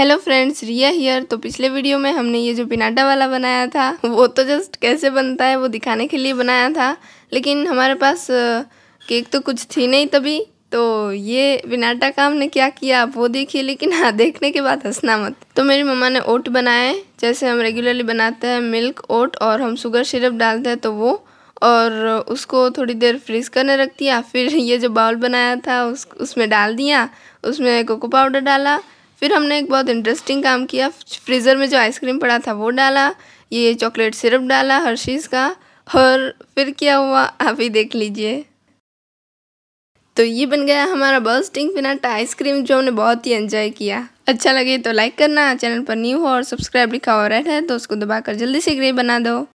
hello friends Riya here तो पिछले video में हमने ये जो पिनाटा वाला बनाया था वो तो जस्ट कैसे बनता है वो दिखाने के लिए बनाया था लेकिन हमारे पास केक तो कुछ थी नहीं तभी तो ये पिनाटा का हमने क्या किया आप वो देखिए लेकिन हाँ देखने के बाद हंसना मत तो मेरी मम्मा ने ओट बनाए जैसे हम रेगुलरली बनाते हैं मिल्क ओट और हम शुगर सिरप डालते हैं तो वो और उसको थोड़ी देर फ्रीज करने रख दिया फिर ये जो बाउल बनाया था उस उसमें डाल दिया उसमें कोको पाउडर डाला फिर हमने एक बहुत इंटरेस्टिंग काम किया फ्रीज़र में जो आइसक्रीम पड़ा था वो डाला ये चॉकलेट सिरप डाला चीज़ का और फिर क्या हुआ आप ही देख लीजिए तो ये बन गया हमारा बर्स्टिंग फिनाटा आइसक्रीम जो हमने बहुत ही एंजॉय किया अच्छा लगे तो लाइक करना चैनल पर न्यू हो और सब्सक्राइब लिखा हो रेड है तो उसको दबाकर जल्दी से ग्रे बना दो